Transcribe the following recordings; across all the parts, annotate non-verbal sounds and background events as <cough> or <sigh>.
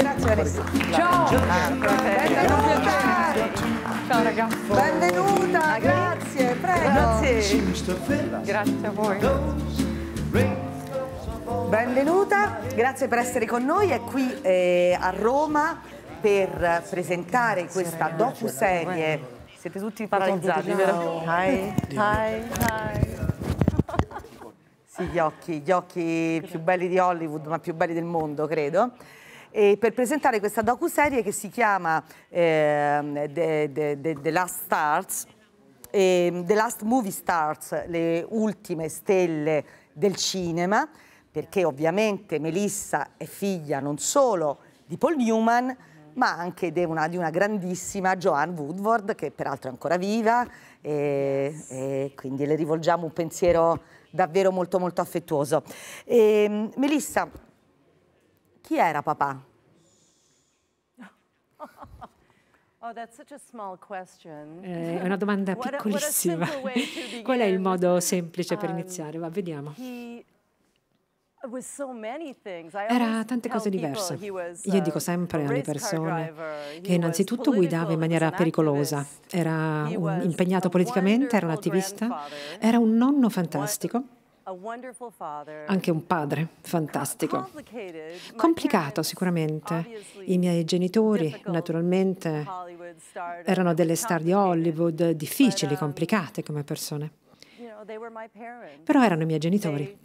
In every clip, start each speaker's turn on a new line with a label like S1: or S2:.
S1: Grazie Alessia. Ciao. Benvenuta. Ciao ragazzi. Benvenuta, grazie, prego. Grazie. Grazie a voi. Benvenuta, grazie per essere con noi, è qui eh, a Roma per presentare questa docu-serie. Siete
S2: tutti paralizzati, vero? Hi, hi, hi.
S1: Sì, gli occhi, gli occhi più belli di Hollywood, ma più belli del mondo, credo eh, per presentare questa docuserie che si chiama eh, The, The, The, The Last Stars, eh, The Last Movie Stars, le ultime stelle del cinema, perché ovviamente Melissa è figlia non solo di Paul Newman, ma anche di una, di una grandissima Joanne Woodward, che peraltro è ancora viva, e, e quindi le rivolgiamo un pensiero davvero molto molto affettuoso. E, ehm, Melissa, chi era papà?
S2: Oh, eh, è una domanda <laughs> piccolissima. <laughs> Qual è il modo um, semplice per iniziare? Va, vediamo. Era tante cose diverse. Io dico
S3: sempre alle persone che innanzitutto guidava in maniera pericolosa, era impegnato politicamente, era un attivista, era un nonno fantastico. Anche un padre fantastico. Complicato sicuramente. I miei genitori, naturalmente, erano delle star di Hollywood, difficili, um, complicate come persone. Però erano i miei genitori.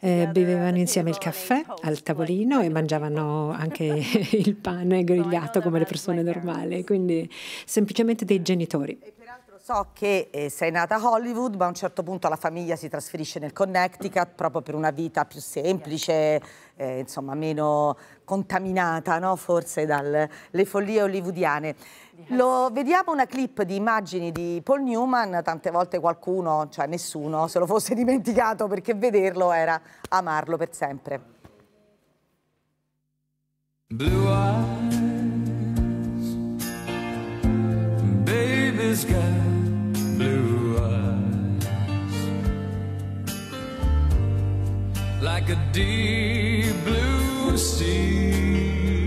S3: Eh, bevevano insieme il caffè al tavolino e mangiavano anche <laughs> il pane grigliato come le persone normali, quindi semplicemente dei genitori.
S1: So che eh, sei nata a Hollywood, ma a un certo punto la famiglia si trasferisce nel Connecticut proprio per una vita più semplice, eh, insomma meno contaminata no? forse dalle follie hollywoodiane. Lo, vediamo una clip di immagini di Paul Newman, tante volte qualcuno, cioè nessuno, se lo fosse dimenticato perché vederlo era amarlo per sempre. Blue eyes,
S4: baby sky.
S5: like a deep blue sea.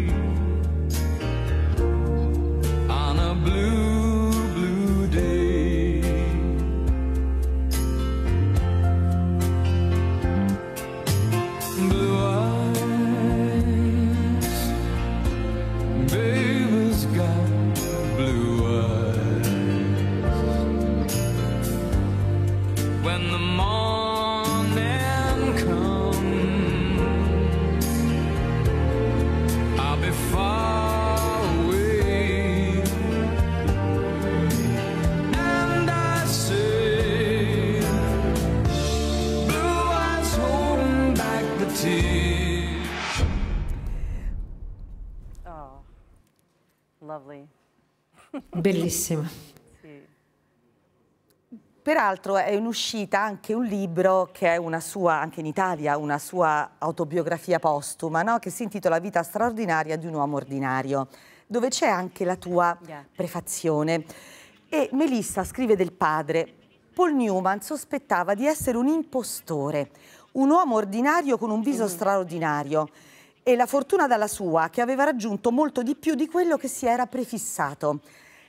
S2: bellissima.
S1: Peraltro è in uscita anche un libro che è una sua, anche in Italia, una sua autobiografia postuma, no? che si intitola Vita straordinaria di un uomo ordinario, dove c'è anche la tua prefazione. E Melissa scrive del padre. Paul Newman sospettava di essere un impostore, un uomo ordinario con un viso mm. straordinario e la fortuna dalla sua che aveva raggiunto molto di più di quello che si era prefissato.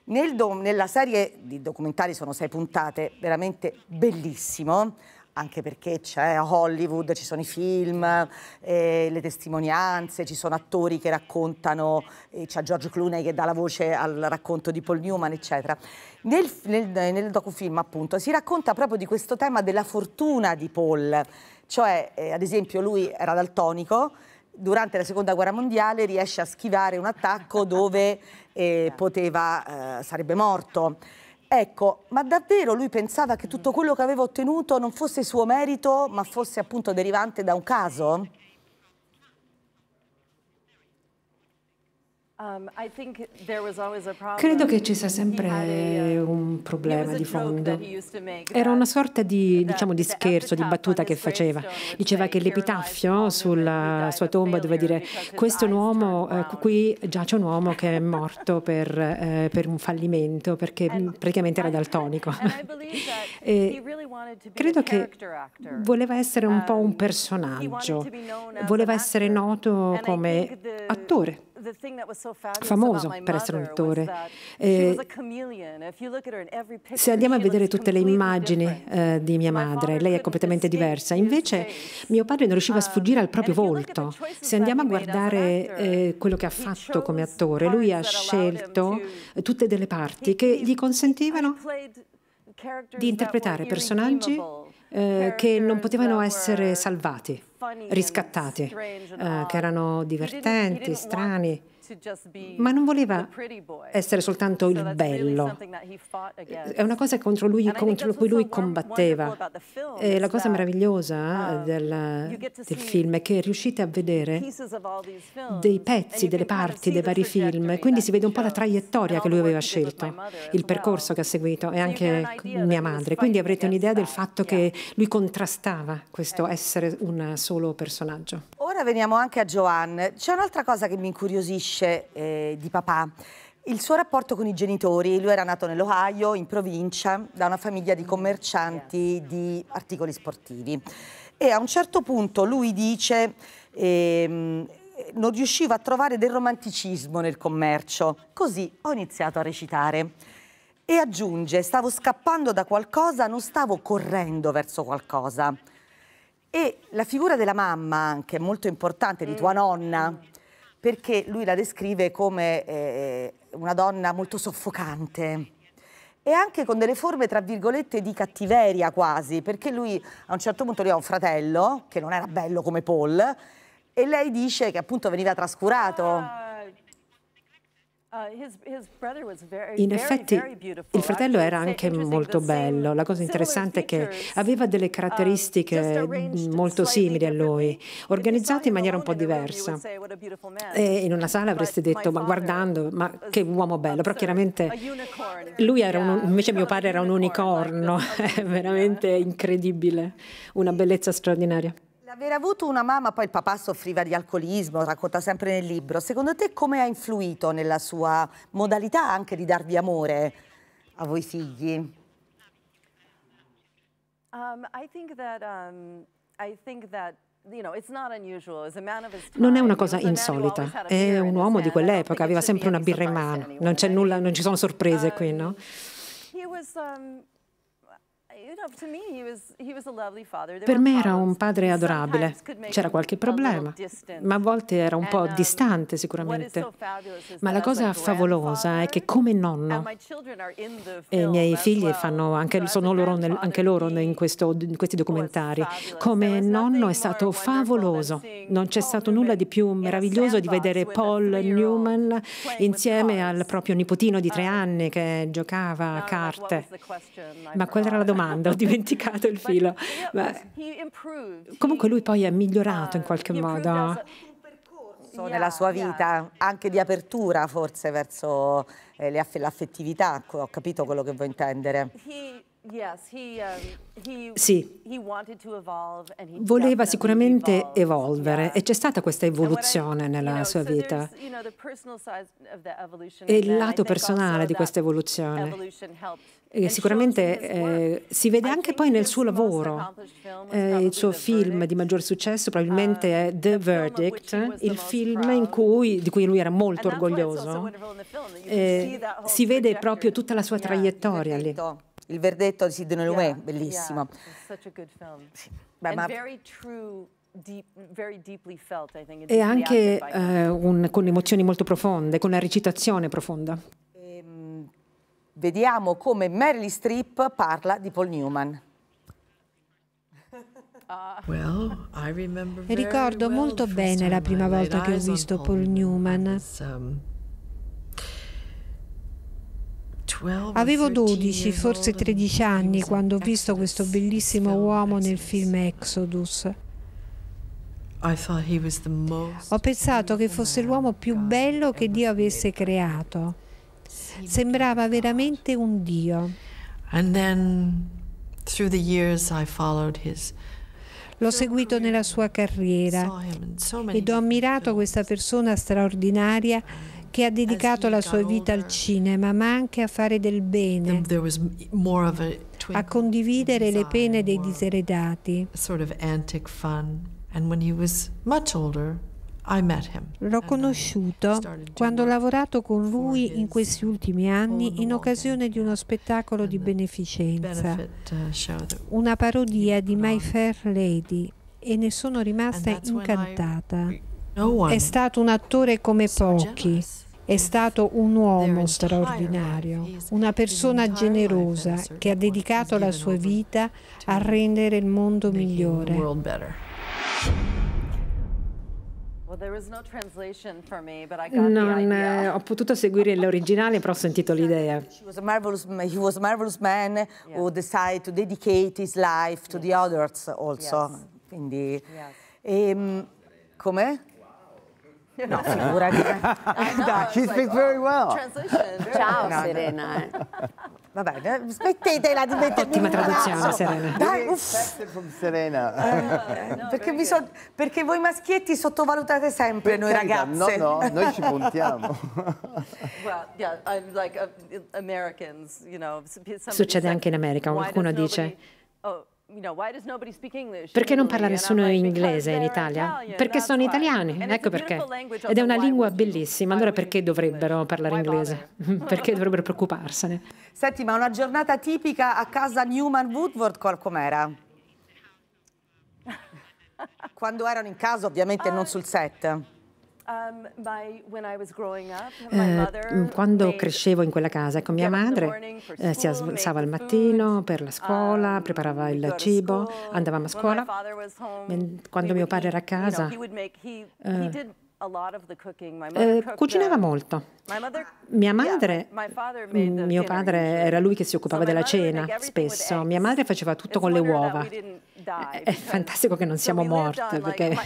S1: Nel nella serie di documentari sono sei puntate, veramente bellissimo, anche perché c'è Hollywood, ci sono i film, eh, le testimonianze, ci sono attori che raccontano, eh, c'è George Clooney che dà la voce al racconto di Paul Newman, eccetera. Nel, nel, nel docufilm, appunto, si racconta proprio di questo tema della fortuna di Paul, cioè, eh, ad esempio, lui era daltonico, durante la seconda guerra mondiale riesce a schivare un attacco dove eh, poteva, eh, sarebbe morto. Ecco, ma davvero lui pensava che tutto quello che aveva ottenuto non fosse suo merito, ma fosse appunto derivante da un caso?
S2: Um, credo che ci sia
S3: sempre un problema di fondo. Era una sorta di, diciamo, di scherzo, di battuta che faceva. Diceva che l'epitaffio sulla sua tomba doveva dire questo uomo, eh, qui giace un uomo che è morto per, eh, per un fallimento, perché praticamente era daltonico. <laughs> e credo che voleva essere un po' un um, personaggio, voleva essere noto come attore famoso per essere un attore. Eh, se andiamo a vedere tutte le immagini eh, di mia madre, lei è completamente diversa. Invece mio padre non riusciva a um, sfuggire al proprio volto. Se andiamo a guardare eh, quello che ha fatto come attore, lui ha scelto tutte delle parti che gli consentivano
S2: di interpretare
S3: personaggi eh, che non potevano essere salvati riscattate, eh, che erano divertenti, strani
S2: ma non voleva essere
S3: soltanto il bello. È una cosa contro, lui, contro cui lui combatteva. E la cosa meravigliosa um, del, del film è che riuscite a vedere dei pezzi, delle parti dei vari film, quindi si vede un po' la traiettoria che lui aveva scelto, il percorso che ha seguito e anche mia madre. Quindi avrete un'idea del fatto che lui contrastava questo essere un solo personaggio.
S1: Ora veniamo anche a Joanne. C'è un'altra cosa che mi incuriosisce nasce eh, di papà. Il suo rapporto con i genitori, lui era nato nell'Ohio, in provincia, da una famiglia di commercianti di articoli sportivi. E a un certo punto lui dice ehm, non riuscivo a trovare del romanticismo nel commercio, così ho iniziato a recitare. E aggiunge, stavo scappando da qualcosa, non stavo correndo verso qualcosa. E la figura della mamma, anche molto importante, di tua mm. nonna, perché lui la descrive come eh, una donna molto soffocante e anche con delle forme, tra virgolette, di cattiveria quasi, perché lui a un certo punto lui ha un fratello, che non era bello come Paul, e lei dice che appunto veniva trascurato. Ah.
S2: Uh, in effetti il fratello era anche molto
S3: bello, la cosa interessante è che aveva delle um, caratteristiche molto simili a lui, organizzate in maniera un po' diversa. E eh, in una sala avreste detto, ma guardando, ma che uomo bello, però chiaramente lui era un, invece mio padre era un unicorno, <laughs> è veramente incredibile, una bellezza straordinaria
S1: aver avuto una mamma, poi il papà soffriva di alcolismo, racconta sempre nel libro, secondo te come ha influito nella sua modalità anche di darvi amore a voi figli?
S2: Um, I think that, um, I think non è una cosa insolita,
S3: è un uomo di quell'epoca, aveva sempre una birra in mano, non, nulla, non ci sono sorprese um, qui, no?
S2: Per me era un padre adorabile. C'era qualche problema, ma a volte era un po' um, distante
S3: sicuramente. Ma la cosa favolosa è che come nonno, e i miei figli anche, sono loro nel, anche loro in, questo, in questi documentari, come nonno è stato favoloso. Non c'è stato nulla di più meraviglioso di vedere Paul Newman insieme al proprio nipotino di tre um, anni che giocava a carte. Ma quella era la domanda domanda, ho <laughs> dimenticato il filo. Ma, comunque lui poi è migliorato in uh, qualche modo
S1: nella sua vita, anche di apertura forse verso eh, l'affettività, ecco, ho capito
S3: quello che vuoi intendere.
S2: Um, sì, voleva sicuramente
S3: evolvere e c'è stata questa evoluzione nella sua vita.
S2: E il lato personale di questa evoluzione e
S3: sicuramente eh, si vede anche poi nel suo lavoro. Eh, il suo film di maggior successo probabilmente um, è The Verdict, il film cui, di cui lui era molto orgoglioso. Eh, si vede proprio tutta la sua traiettoria lì. Il verdetto di Sidney Lumet, yeah, bellissimo.
S2: Yeah, sì. Beh, ma... E anche eh, un,
S3: con emozioni molto profonde, con una recitazione profonda.
S2: E, ehm,
S3: vediamo
S1: come Meryl Streep parla di Paul Newman.
S4: Ah. Well, Ricordo molto bene la prima volta che ho visto Paul Newman. Avevo 12, forse 13 anni quando ho visto questo bellissimo uomo nel film Exodus. Ho pensato che fosse l'uomo più bello che Dio avesse creato. Sembrava oh veramente un Dio. L'ho seguito nella sua carriera ed ho ammirato questa persona straordinaria che ha dedicato la sua vita al cinema, ma anche a fare del bene, a condividere le pene dei diseredati. L'ho conosciuto quando ho lavorato con lui in questi ultimi anni in occasione di uno spettacolo di beneficenza, uh, una parodia di My Fair Lady e ne sono rimasta incantata. È stato un attore come pochi. È stato un uomo straordinario, una persona generosa che ha dedicato la sua vita a rendere il mondo migliore.
S2: Non
S3: eh, ho potuto seguire l'originale, però ho sentito l'idea. He
S2: was a marvelous
S1: man who decided to dedicate his life to the others also. Quindi, ehm, come? No, figura
S2: che... Eh. <laughs> Ah, no, She speaks like, very
S4: well.
S1: Ciao no, Serena. No. Eh. Vabbè, eh, smettetela di mettere Ottima traduzione, palazzo. Serena. Dai, Serena. Uh, no, perché, so, perché, voi maschietti sottovalutate sempre per noi carità, ragazze. No, no,
S2: noi ci
S3: puntiamo.
S2: well, yeah, like, uh, you know, Succede anche in America, qualcuno dice...
S3: Oh, perché non parla nessuno inglese in Italia? Perché sono italiani, ecco perché. Ed è una lingua bellissima, allora perché dovrebbero parlare inglese? <laughs> Perché dovrebbero preoccuparsene? Senti,
S1: ma una giornata tipica a casa Newman Woodward com'era? <laughs> Quando erano in casa, ovviamente non ah. sul set.
S2: Um, eh, mm, quando crescevo
S3: in quella casa, ecco, mia madre eh, si alzava al mattino per la scuola, um, preparava il cibo, andavamo a scuola.
S2: Quando mio padre era a casa, eh, eh, cucinava
S3: molto. Mia madre, mio padre era lui che si occupava della cena spesso, mia madre faceva tutto con le uova. È fantastico che non siamo morti perché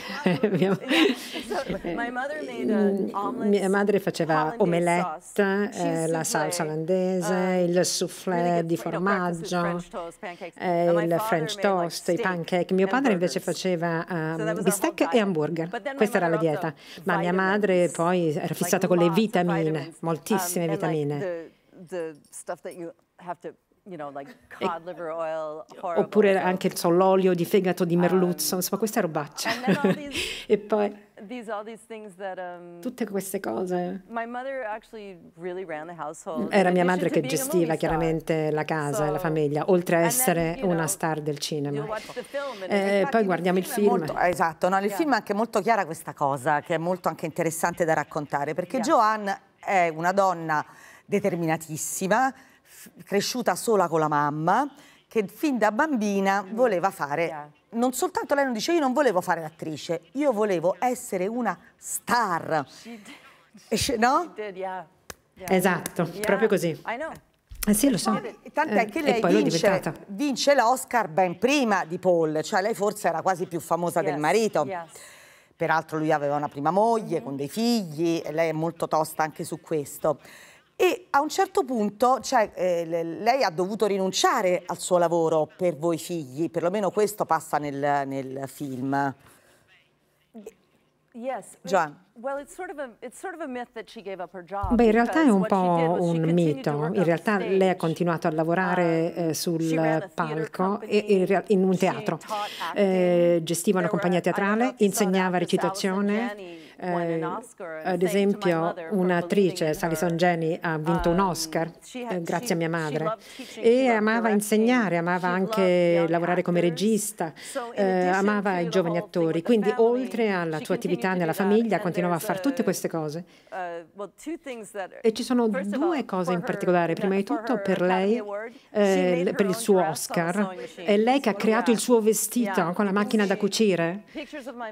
S3: mia madre faceva omelette, eh, la salsa uh, olandese, il soufflé di formaggio, il french toast, eh, i pancake. Mio padre invece faceva um, bistecche e hamburger. Questa era la dieta ma mia madre poi era fissata con le vitamine, moltissime vitamine.
S2: <laughs>
S3: oppure anche so, l'olio di fegato di um, merluzzo, um, insomma questa robaccia. <laughs> e poi
S2: these, these that, um, tutte queste cose. Really Era mia madre che gestiva chiaramente
S3: la casa e la famiglia, oltre a essere then, una know, star del cinema. E eh, poi guardiamo il film. Molto, eh, esatto, no, nel yeah. film è anche molto chiara questa cosa, che è molto anche interessante da
S1: raccontare, perché yeah. Joanne è una donna determinatissima, cresciuta sola con la mamma, che fin da bambina mm. voleva fare... Non soltanto lei non dice io non volevo fare l'attrice, io volevo essere una star.
S2: Did, no? Did, Esatto, proprio così.
S1: Eh sì, lo so. Tant'è eh, che lei vince, vince l'Oscar ben prima di Paul, cioè lei forse era quasi più famosa del marito. Peraltro lui aveva una prima moglie mm-hmm. con dei figli, e lei è molto tosta anche su questo. E a un certo punto cioè, eh, lei ha dovuto rinunciare al suo lavoro per voi figli, perlomeno questo passa nel,
S3: nel film.
S2: Beh, in realtà è un po' un mito. In realtà
S3: lei ha continuato a lavorare um, eh, sul palco e, in, in un teatro. Eh, gestiva una compagnia teatrale, insegnava recitazione eh, ad esempio, un'attrice, Salison Jenny, ha um, vinto un Oscar eh, grazie a mia madre e amava insegnare, amava anche lavorare come regista, eh, amava i giovani attori. Quindi, oltre alla tua attività nella famiglia, continuava a fare tutte queste cose.
S2: Uh, e
S3: ci sono due cose in particolare. Prima di tutto, per lei, eh, per il suo Oscar, è lei che ha creato il suo vestito con la macchina da cucire.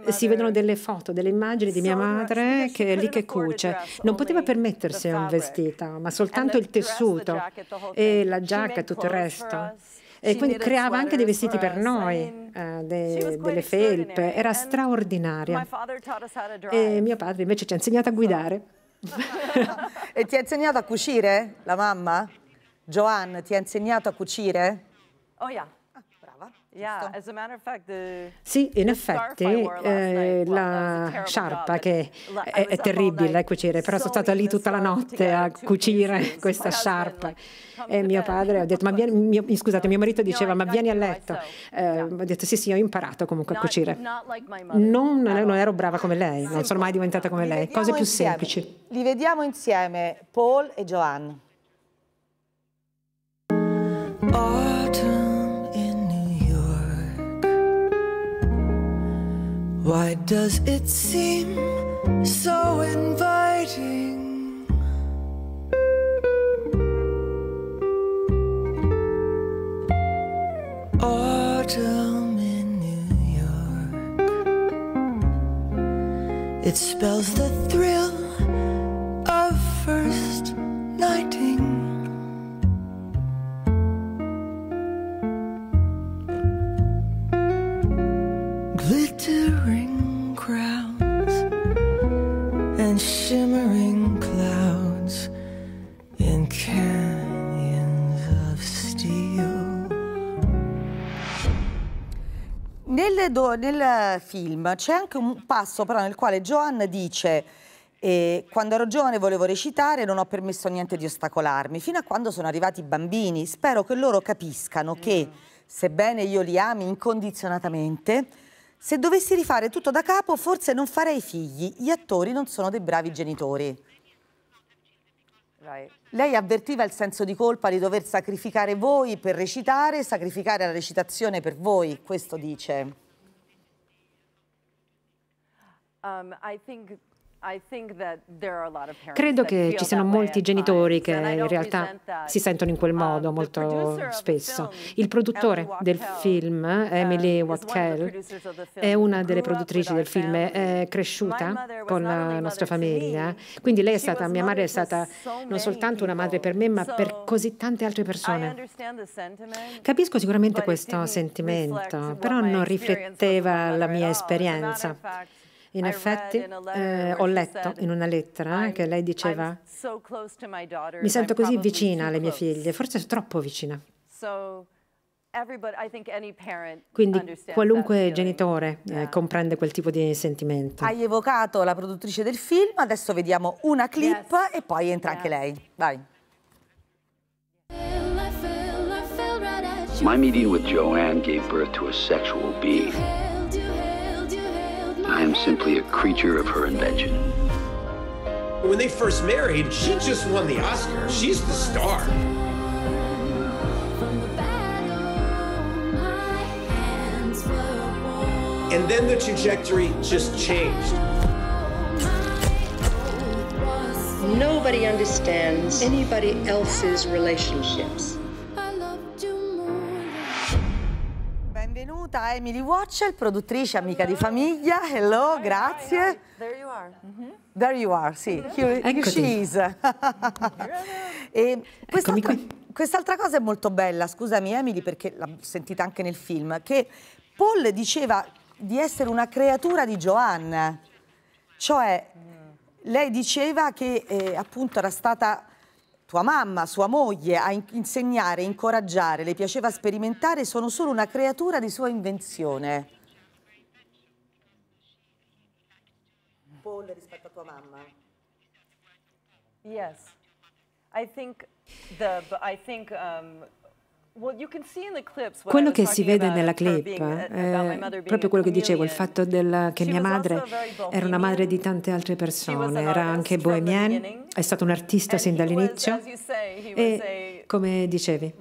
S3: Si vedono delle foto, delle immagini di mia madre che è lì che cuce. Non poteva permettersi un vestito, ma soltanto il tessuto e la giacca e tutto il resto. E quindi creava anche dei vestiti per noi, eh, delle felpe, era straordinaria. E mio padre invece ci ha insegnato a guidare. <laughs> e ti ha insegnato a cucire la mamma? Joanne ti ha insegnato a cucire? Oh yeah. Sì, in effetti eh, la sciarpa che è, è terribile cucire, però sono stata lì tutta la notte a cucire <laughs> questa sciarpa e mio padre ha detto, ma vieni, mio, scusate, mio marito diceva, ma vieni a letto. Eh, ho detto, sì, sì, ho imparato comunque a cucire. Non, non ero brava come lei, non sono mai diventata come lei, cose più semplici.
S1: Li vediamo insieme, Paul e Joanne.
S2: Why does it seem so inviting? Autumn in New York. It spells the thrill
S4: of first nighting.
S2: Glittering.
S1: do, nel film c'è anche un passo però nel quale Joan dice e quando ero giovane volevo recitare non ho permesso niente di ostacolarmi, fino a quando sono arrivati i bambini. Spero che loro capiscano che, mm. sebbene io li ami incondizionatamente, se dovessi rifare tutto da capo forse non farei figli. Gli attori non sono dei bravi genitori. Right. Lei avvertiva il senso di colpa di dover sacrificare voi per recitare, sacrificare la recitazione per voi, questo dice.
S2: Um, Credo che ci siano molti genitori che in realtà si sentono
S3: in quel um, modo molto spesso. Il produttore del film, um, Emily Watkell, è una delle produttrici del film, è cresciuta con la nostra famiglia. Quindi lei è stata, mia madre è stata non soltanto una madre per me, ma per così tante altre persone. Capisco sicuramente questo sentimento, però non rifletteva la mia esperienza. In effetti eh, ho letto in una lettera eh, che lei diceva
S2: mi sento così vicina alle mie figlie,
S3: forse troppo vicina.
S2: Quindi qualunque
S3: genitore eh, comprende quel tipo di sentimento.
S1: Hai evocato la produttrice del film, adesso vediamo una clip e poi entra anche lei. Vai.
S4: My meeting with Joanne gave birth to a sexual being. I am simply a creature of her invention. When they first married, she just won the Oscar. She's the star. And then the trajectory just changed. Nobody understands anybody else's relationships.
S1: benvenuta Emily Watchel, produttrice, amica Hello. di famiglia. Hello, hi, grazie. Hi,
S2: There you are. Mm -hmm.
S1: There you are, sì. Here, here she is. <laughs> quest'altra, quest'altra cosa è molto bella, scusami Emily perché l'ho sentita anche nel film, che Paul diceva di essere una creatura di Joanna. Cioè, lei diceva che eh, appunto era stata tua mamma, sua moglie, a insegnare, incoraggiare, le piaceva sperimentare, sono solo una creatura di sua invenzione. Paul rispetto a tua mamma.
S2: Yes. I think the I think um, quello che si vede nella clip è eh, proprio quello
S3: che dicevo, il fatto del, che mia madre era una madre di tante altre persone, era anche bohemienne, è stato un artista sin dall'inizio e, come dicevi,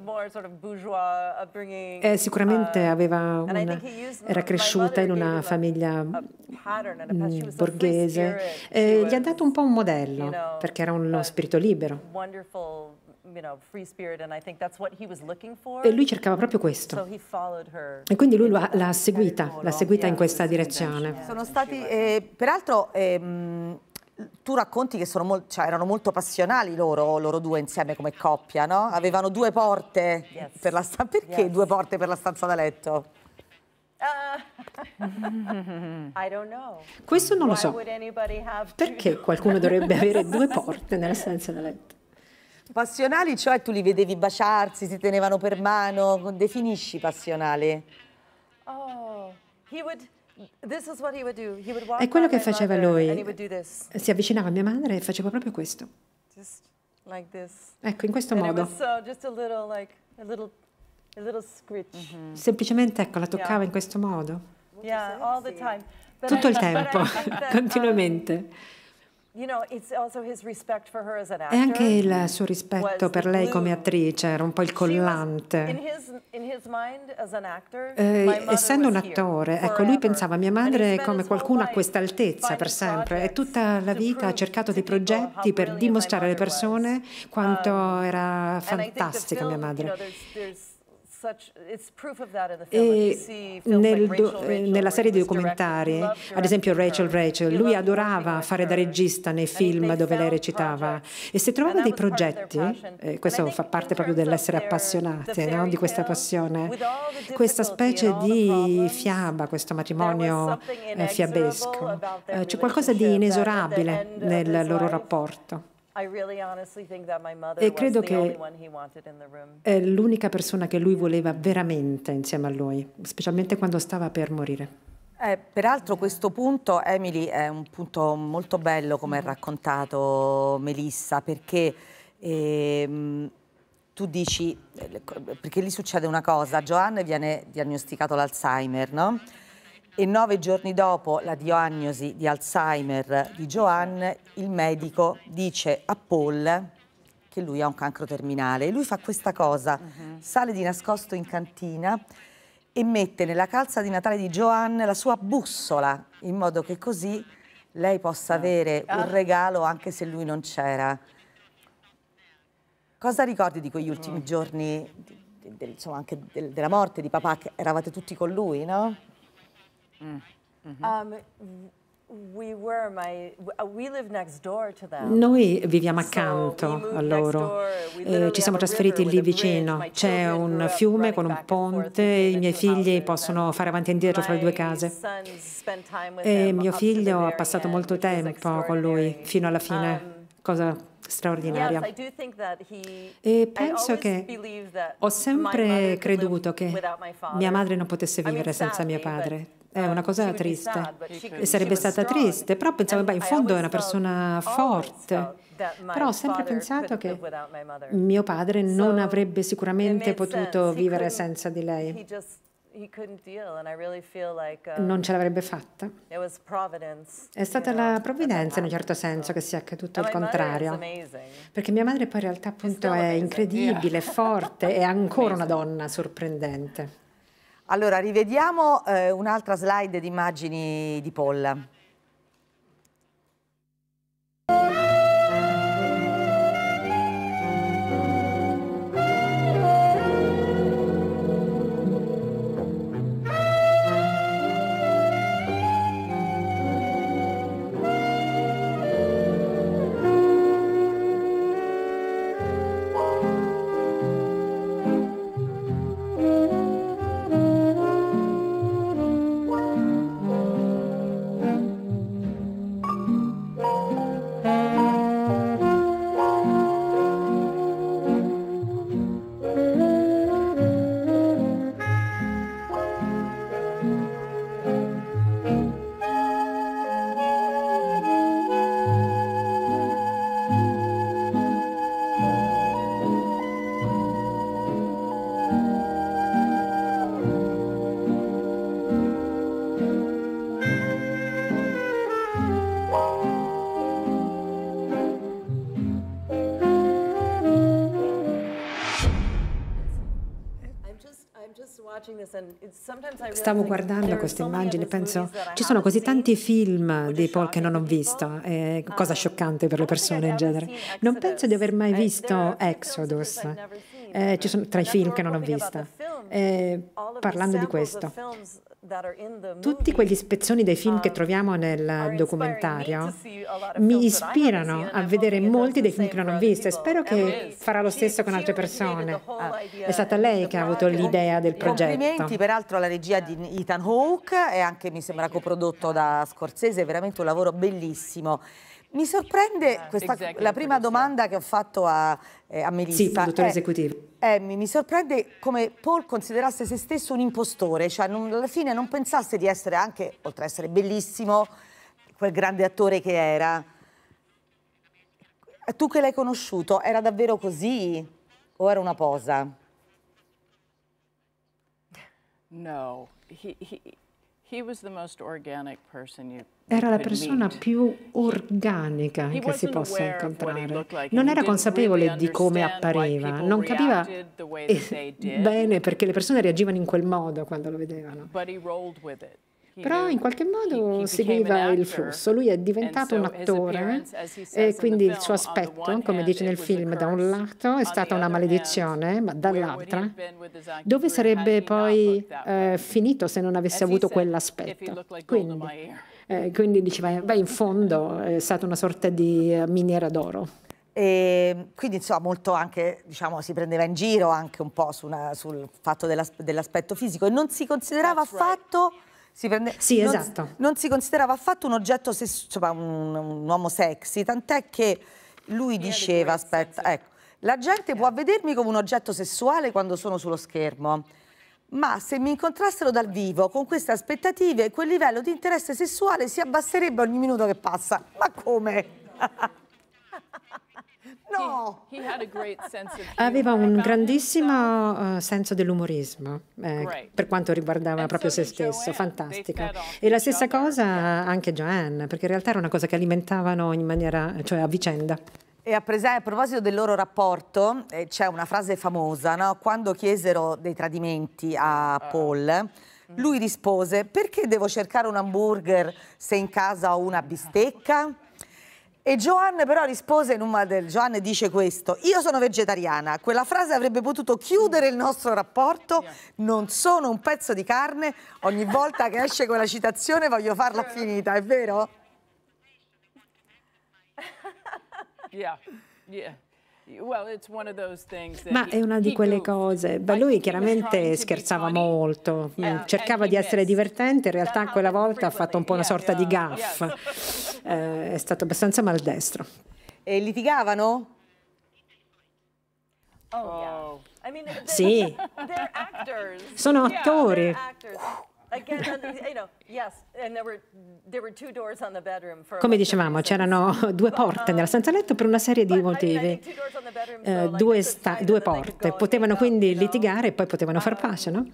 S3: eh, sicuramente um, una, era cresciuta in una famiglia mm, borghese eh, e gli ha dato un po' un modello perché era uno spirito
S2: libero.
S3: E lui cercava proprio questo. E quindi lui l'ha seguita, l'ha seguita in questa direzione.
S1: Sono stati, eh, peraltro, eh, tu racconti che mol cioè, erano molto passionali loro, loro, due insieme come coppia, no? Avevano due porte per la stanza. Perché due porte per la stanza da letto?
S2: Uh, <laughs> questo non lo so. Perché qualcuno
S3: dovrebbe
S1: avere due porte
S3: nella stanza da letto?
S1: Passionali, cioè tu li vedevi baciarsi, si tenevano per mano, definisci passionale.
S2: Oh, he would... È quello che faceva lui. Si avvicinava
S3: a mia madre e faceva proprio questo.
S2: Ecco, in questo modo. Mm-hmm.
S3: Semplicemente, ecco, la toccava in questo modo.
S2: Tutto il tempo, <laughs> continuamente. Um, e anche il suo rispetto per lei come
S3: attrice, era un po' il collante. Eh, essendo un attore, ecco, lui pensava a mia madre come qualcuno a questa altezza per sempre e tutta la vita ha cercato dei progetti per dimostrare alle persone quanto um, era fantastica mia madre.
S2: E nel, eh, nella
S3: serie di documentari, ad esempio Rachel Rachel, lui adorava fare da regista nei film dove lei recitava e se trovava dei progetti, eh, questo fa parte proprio dell'essere appassionate no? di questa passione, questa specie di fiaba, questo matrimonio eh, fiabesco, c'è qualcosa di inesorabile nel loro rapporto.
S2: E credo che
S3: è l'unica persona che lui voleva veramente insieme a lui, specialmente quando stava per morire.
S1: Eh, peraltro questo punto, Emily, è un punto molto bello come ha raccontato Melissa, perché ehm, tu dici, eh, perché lì succede una cosa, Joanne viene diagnosticato l'Alzheimer, no? e nove giorni dopo la diagnosi di Alzheimer di Joan, il medico dice a Paul che lui ha un cancro terminale. E lui fa questa cosa, uh mhm. -huh. sale di nascosto in cantina e mette nella calza di Natale di Joan la sua bussola, in modo che così lei possa ah. avere un ah. regalo anche se lui non c'era. Cosa ricordi di quegli ultimi mm. giorni, insomma anche della morte di papà, che eravate tutti con lui, no?
S2: Noi
S3: viviamo accanto a loro, eh, ci siamo trasferiti lì vicino, c'è un fiume con un ponte, i miei figli possono fare avanti e indietro fra le due case.
S2: E eh, mio figlio ha passato molto
S3: tempo con lui fino alla fine, um, cosa straordinaria. E penso che ho sempre creduto che mia madre non potesse vivere senza mio padre. È una cosa triste. E Sarebbe stata triste, però pensavo, beh, in fondo è una persona forte. Però ho sempre pensato che mio padre non avrebbe sicuramente potuto vivere senza di lei. Uh, non ce l'avrebbe fatta.
S2: È stata
S3: la provvidenza in un certo senso che sia accaduto il contrario. Perché mia madre poi in realtà appunto è incredibile, forte e ancora una donna sorprendente.
S1: Allora, rivediamo eh, un'altra slide di immagini di Polla.
S2: Stavo guardando queste
S3: immagini e penso, ci sono così tanti film di Paul che non ho visto, è eh, cosa um, scioccante per le persone in genere. Non penso di aver mai visto Exodus eh, ci sono tra i film che non ho visto. Eh, parlando di questo, tutti quegli spezzoni dei film che troviamo nel documentario mi ispirano a vedere molti dei film che non ho visto e spero che farà lo stesso con altre persone. Ah, è stata lei che ha avuto l'idea del progetto. Complimenti peraltro alla regia di Ethan Hawke e anche mi
S1: sembra coprodotto da Scorsese, è veramente un lavoro bellissimo. Mi sorprende eh, questa, la prima domanda che ho fatto a, eh, a Melissa. Sì, dottore eh, esecutivo. Eh, mi sorprende come Paul considerasse se stesso un impostore, cioè non, alla fine non pensasse di essere anche, oltre ad essere bellissimo, quel grande attore che era. Tu che l'hai conosciuto, era davvero così o era una posa?
S2: No, he, he... Era la persona
S3: più organica che si possa incontrare. Non era consapevole di come appareva, non capiva <laughs> bene perché le persone reagivano in quel modo quando lo vedevano.
S4: Però in qualche
S3: modo seguiva il flusso. Lui è diventato un attore e eh, quindi il suo aspetto, come dice nel film, da un lato è stata una maledizione, ma dall'altra, dove sarebbe poi eh, finito se non avesse avuto quell'aspetto? Quindi, eh, quindi diceva, beh, in fondo è stata una sorta di eh, miniera d'oro. E
S1: ehm, quindi insomma molto anche diciamo, si prendeva in giro anche un po' su una, sul fatto dell'aspetto fisico e non si considerava affatto si prende... Sì, non, esatto. Non si considerava affatto un oggetto, insomma, un, un, uomo sexy, tant'è che lui diceva, aspetta, ecco, la gente può vedermi come un oggetto sessuale quando sono sullo schermo, ma se mi incontrassero dal vivo con queste aspettative, quel livello di interesse sessuale si abbasserebbe ogni minuto che passa. Ma come? <laughs>
S2: Aveva
S3: un grandissimo uh, senso dell'umorismo eh, per quanto riguardava proprio se stesso, fantastico. E la stessa cosa anche Joanne, perché in realtà era una cosa che alimentavano in maniera, cioè a vicenda.
S1: E a, a, proposito del loro rapporto, eh, c'è una frase famosa, no? quando chiesero dei tradimenti a Paul, lui rispose, perché devo cercare un hamburger se in casa ho una bistecca? E Joanne però rispose in una del Joanne dice questo, io sono vegetariana, quella frase avrebbe potuto chiudere il nostro rapporto, non sono un pezzo di carne, ogni volta che esce quella citazione
S3: voglio farla finita, è vero?
S2: Yeah, yeah. Ma è una di quelle
S3: cose, beh, lui chiaramente scherzava molto, uh, mm, cercava di essere divertente, in realtà quella volta ha fatto un po' una sorta di gaff, <laughs> eh, è stato abbastanza maldestro.
S1: E litigavano?
S2: Oh, sì, sono attori.
S3: Come dicevamo, c'erano <laughs> due porte um, nella stanza letto per una serie di motivi. Eh, due, sta- due, porte. Potevano quindi litigare e poi potevano far um, pace, no?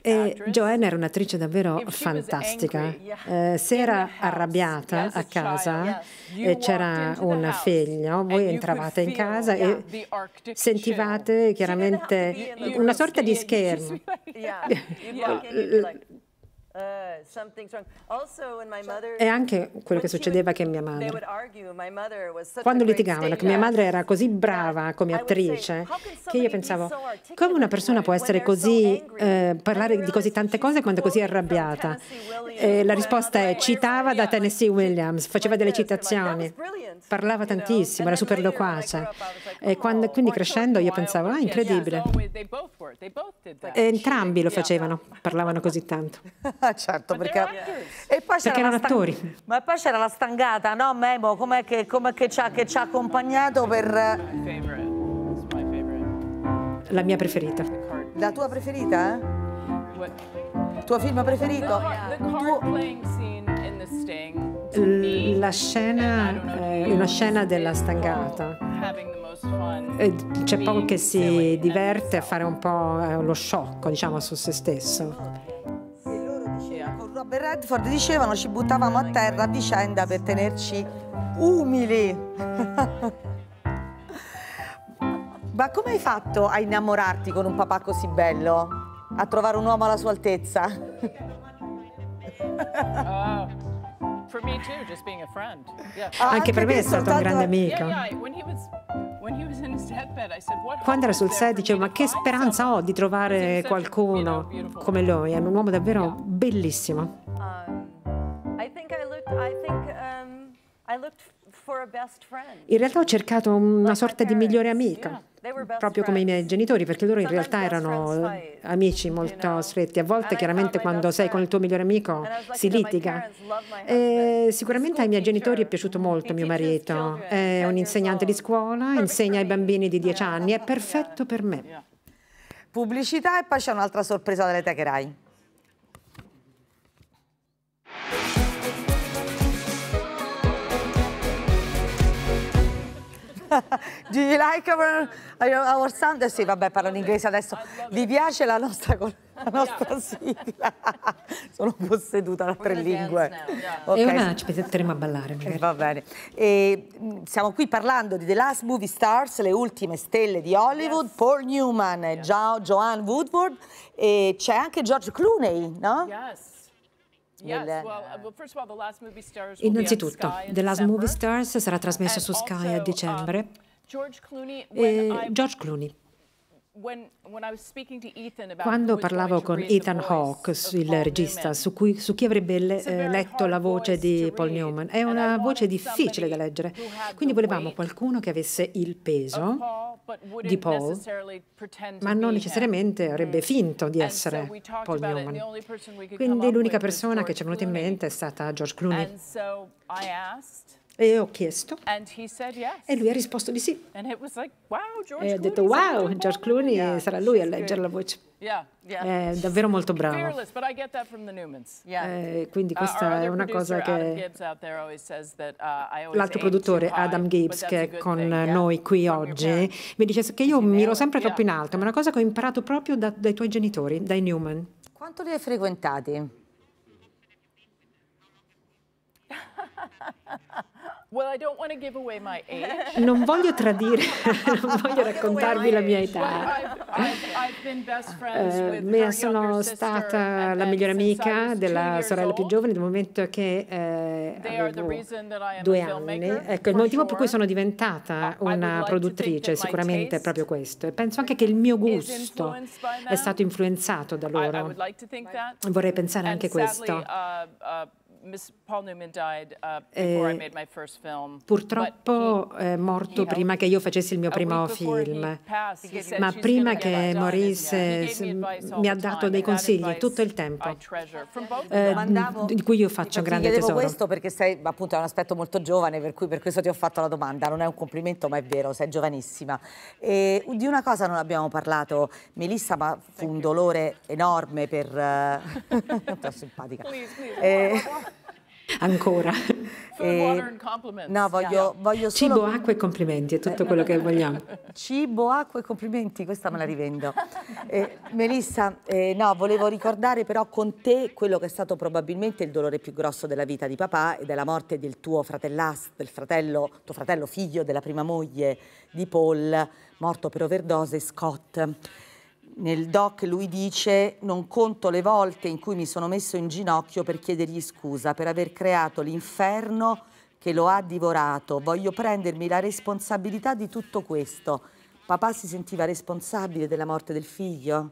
S3: E Joanne era un'attrice davvero fantastica. Eh, se era arrabbiata a casa, e c'era un figlio, voi entravate in casa e sentivate chiaramente una sorta di schermo.
S2: <laughs> E uh, cioè, anche
S3: quello che succedeva che mia madre, quando litigavano, che mia madre era così brava come attrice, che io pensavo, come una persona può essere così, eh, parlare di così tante cose quando è così arrabbiata? E la risposta è, citava da Tennessee Williams, eh, faceva delle citazioni parlava tantissimo, era super loquace. E quando, ecco, quindi crescendo io pensavo, ah, incredibile. E entrambi lo facevano, parlavano così tanto. <laughs> certo, perché... perché erano attori.
S1: Ma poi c'era la stangata, no Memo? Com'è che, com che, ci, ha, che ci ha accompagnato per...
S3: La mia preferita. La
S1: tua preferita?
S4: Il
S3: eh? tuo film
S1: preferito?
S2: Il tuo film playing
S3: la scena è una scena della stangata. Eh, c'è Paul che si diverte a fare un po' eh, lo sciocco, diciamo, su se stesso.
S1: Robert Redford dicevano ci buttavamo a terra a vicenda per tenerci umili. <laughs> Ma come hai fatto a innamorarti con un papà così bello? A trovare un uomo alla sua altezza? <laughs>
S2: Oh, Ah, anche per me è stato
S3: un grande amico. Quando era sul set dicevo, ma che speranza ho di trovare qualcuno come lui, è un uomo davvero bellissimo.
S2: Um, I think I looked, I think, um, I looked
S3: in realtà ho cercato una sorta di migliore amica, proprio come i miei genitori, perché loro in realtà erano amici molto stretti. A volte chiaramente quando sei con il tuo migliore amico si litiga. E eh, sicuramente ai miei genitori è piaciuto molto mio marito. È un insegnante di scuola, insegna ai bambini di 10 anni, è perfetto per me. Pubblicità e poi c'è un'altra sorpresa delle Techerai.
S1: Do you like our, our sound? Eh, sì, vabbè, parlo in inglese adesso. Vi piace la nostra, la nostra sigla? <laughs> Sono posseduta da tre lingue. E una ci metteremo a ballare. Magari. Eh, va bene. E, mm, siamo qui parlando di The Last Movie Stars, le ultime stelle di Hollywood, yes. Paul Newman, yes. Jo Joanne Woodward e c'è anche George Clooney, no?
S2: Yes. Uh, Innanzitutto, The Last Movie
S3: Stars sarà trasmesso su Sky a um, dicembre.
S2: E George
S3: Clooney quando parlavo con Ethan Hawke, il regista, su, cui, su chi avrebbe le, eh, letto la voce di Paul Newman, è una voce difficile da leggere. Quindi volevamo qualcuno che avesse il peso di Paul, ma non necessariamente avrebbe finto di essere Paul Newman.
S2: Quindi l'unica persona
S3: che ci è venuta in mente è stata George Clooney. E ho chiesto.
S2: E lui ha risposto di sì. e ho detto,
S3: wow, George Clooney sarà lui a leggere la voce.
S2: È davvero molto bravo. Eh, quindi uh, questa è una cosa che uh, l'altro produttore
S3: Adam Gibbs che è con noi qui oggi mi dice che io miro sempre troppo in alto, ma è una cosa che ho imparato proprio da, dai tuoi genitori, dai Newman.
S1: Quanto li hai frequentati?
S3: Non voglio tradire, <laughs> <laughs> non voglio raccontarvi la mia età.
S2: Eh,
S3: sono stata la migliore amica della sorella più giovane dal momento che eh,
S5: avevo due
S3: anni. Ecco, il motivo per cui sono diventata una produttrice è sicuramente proprio questo. E penso anche che il mio gusto è stato influenzato da loro. Vorrei pensare anche questo. Uh,
S2: uh, Uh, eh,
S3: purtroppo è morto prima che io facessi il mio primo film, ma prima che morisse mi ha dato dei consigli tutto il tempo, eh, di cui io faccio un grande tesoro. questo
S1: perché sei appunto un aspetto molto giovane, per cui per questo ti ho fatto la domanda, non è un complimento ma è vero, sei giovanissima. E di una cosa non abbiamo parlato, Melissa, ma fu un dolore enorme per... Uh, <laughs> simpatica. Please, please. Eh,
S3: ancora. <laughs>
S1: E, eh, no, voglio, voglio solo... Cibo, acqua
S3: e complimenti, è tutto eh, quello che eh, vogliamo.
S1: Cibo, acqua e complimenti, questa me la rivendo. Eh, Melissa, eh, no, volevo ricordare però con te quello che è stato probabilmente il dolore più grosso della vita di papà e della morte del tuo fratellast, del fratello, tuo fratello figlio della prima moglie di Paul, morto per overdose, Scott nel doc lui dice non conto le volte in cui mi sono messo in ginocchio per chiedergli scusa per aver creato l'inferno che lo ha divorato. Voglio prendermi la responsabilità di tutto questo. Papà si sentiva responsabile della morte del figlio?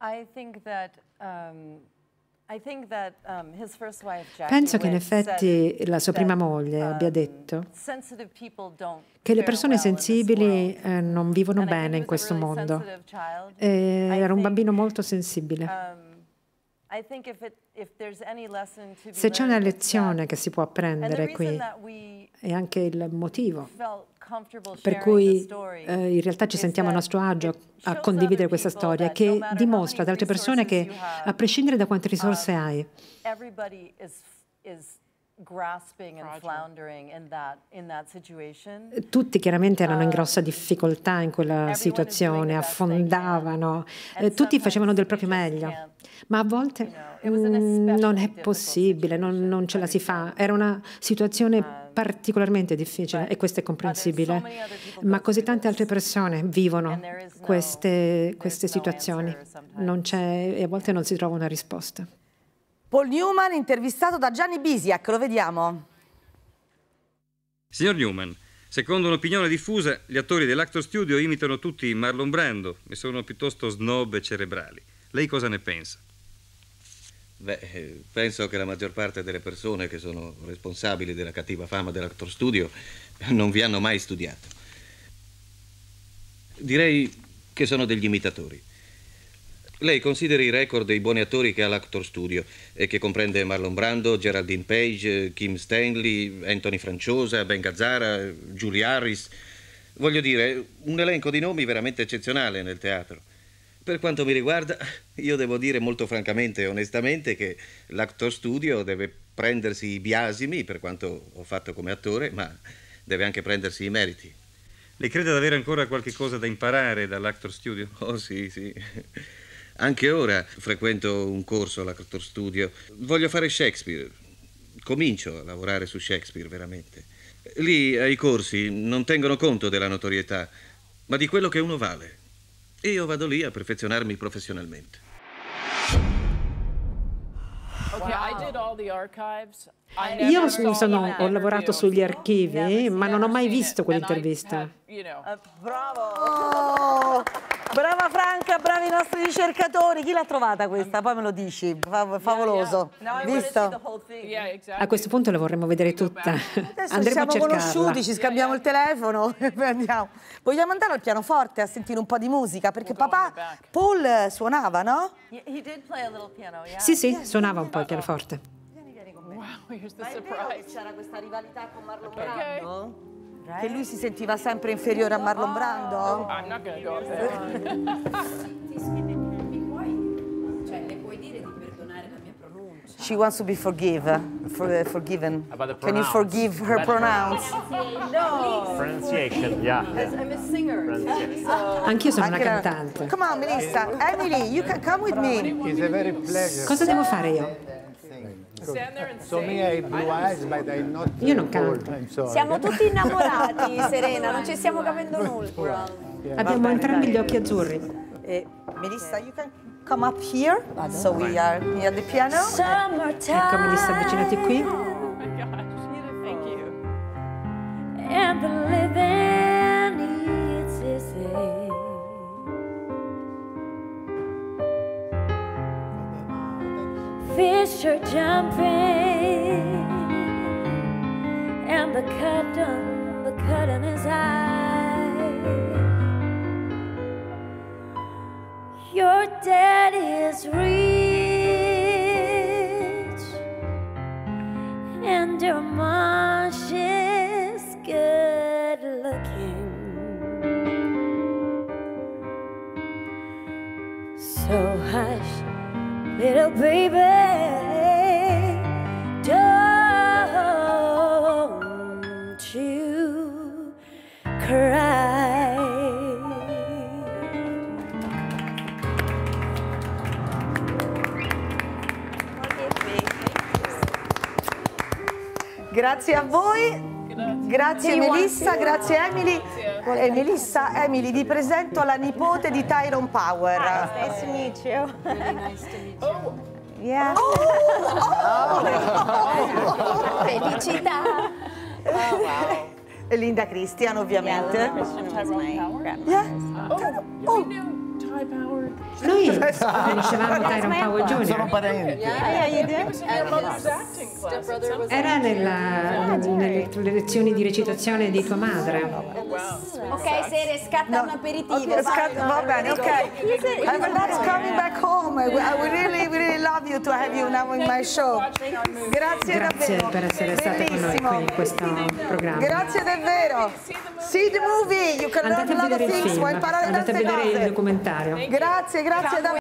S2: I think that um... Um, Penso che in effetti la sua prima moglie um, abbia
S3: detto che le persone sensibili eh, non vivono bene in questo mondo. Eh, era un bambino molto sensibile.
S2: Um, Se c'è una
S3: lezione che si può apprendere qui, è anche il motivo
S2: per cui eh, in realtà
S3: ci sentiamo a nostro agio a condividere questa storia che dimostra ad altre persone che a prescindere da quante um, risorse hai, eh, tutti chiaramente erano in um, grossa difficoltà in quella situazione, affondavano, eh, tutti facevano del proprio meglio, ma a volte mm, non è possibile, non, non ce la si fa. Era una situazione um, particolarmente difficile e questo è comprensibile, ma così tante altre persone vivono queste, queste situazioni e a volte non si trova una risposta.
S1: Paul Newman intervistato da Gianni Bisiak, lo vediamo.
S5: Signor Newman, secondo un'opinione diffusa, gli attori dell'Actor Studio imitano tutti Marlon Brando e sono piuttosto snob e cerebrali. Lei cosa ne pensa? Beh, penso che la maggior parte delle persone che sono responsabili della cattiva fama dell'actor studio non vi hanno mai studiato. Direi che sono degli imitatori. Lei consideri i record dei buoni attori che ha l'Actor Studio e eh, che comprende Marlon Brando, Geraldine Page, eh, Kim Stanley, Anthony Franciosa, Ben Gazzara, eh, Julie Harris. Voglio dire, un elenco di nomi veramente eccezionale nel teatro. Per quanto mi riguarda, io devo dire molto francamente e onestamente che l'Actor Studio deve prendersi i biasimi per quanto ho fatto come attore, ma deve anche prendersi i meriti. Le crede di avere ancora qualche cosa da imparare dall'Actor Studio? Oh sì, sì. Anche ora frequento un corso all'Actor Studio. Voglio fare Shakespeare. Comincio a lavorare su Shakespeare, veramente. Lì ai corsi non tengono conto della notorietà, ma di quello che uno vale. E io vado lì a perfezionarmi professionalmente.
S4: Io sono, ho
S3: lavorato sugli archivi, ma non ho mai visto quell'intervista.
S2: Eh, bravo!
S1: Oh. Brava Franca, bravi i nostri ricercatori. Chi l'ha trovata questa? Poi me lo dici. Favoloso. Visto?
S3: A questo punto la vorremmo vedere tutta. Adesso
S2: Andremo ci siamo conosciuti, ci scambiamo
S1: il telefono <laughs> e poi andiamo. Vogliamo andare al pianoforte a sentire un po' di musica? Perché papà Paul suonava, no?
S2: sì, sì, suonava un
S3: po' il pianoforte.
S2: Wow, here's the surprise. c'era questa rivalità con Marlon okay. Brando? Che lui si sentiva sempre inferiore a Marlon Brando? Oh, I'm
S3: not gonna go up
S1: She wants to be forgive, for, uh, forgiven. Can you forgive her pronounce?
S2: No. Pronunciation, yeah. I'm a singer.
S1: Anch'io sono una cantante. Come on, Melissa. Emily, you can come with me.
S4: It's a very pleasure. Cosa devo fare io? So me I blue eyes, but I'm not Io non canto. Siamo tutti <laughs> innamorati, Serena, non ci
S1: stiamo capendo nulla.
S3: Abbiamo entrambi gli occhi azzurri.
S1: Eh, Melissa, you can come up here. Vado. So we are
S2: near the piano. Summertime. Ecco Melissa, avvicinati qui. Oh my gosh,
S1: <laughs> thank you. And the living
S2: fish are jumping and the cut on the cut on his eye. Your dad is rich and your mom is good looking.
S1: So hush, little
S2: baby.
S1: Grazie a voi.
S2: Grazie Melissa, grazie Emily. Grazie.
S1: Melissa, Emily, vi presento la nipote di Tyrone Power. Hi, ah, nice
S3: to meet you. Really nice to meet
S1: you.
S2: Oh. Oh. Felicità.
S1: E oh, Linda Christian, ovviamente. Yeah,
S2: Christian yeah. Oh. Um, Ty Power. Noi conoscevamo Tyrone Power Junior. Sono
S3: parenti. Yeah, yeah, you did.
S2: Era nella, ah, nelle
S3: lezioni di recitazione di tua madre. Ok,
S2: esatto. Sere, scatta no. un aperitivo.
S3: Okay, scatta, va bene, ok. Everybody's coming back home. We really, really
S1: love you to have you now in my show. Grazie,
S3: Grazie davvero. per essere stata con noi qui in questo programma. Grazie
S1: davvero. See the movie, you can learn a lot of things, puoi imparare Andate tante cose. Andate a vedere il
S3: documentario.
S1: Grazie, grazie davvero.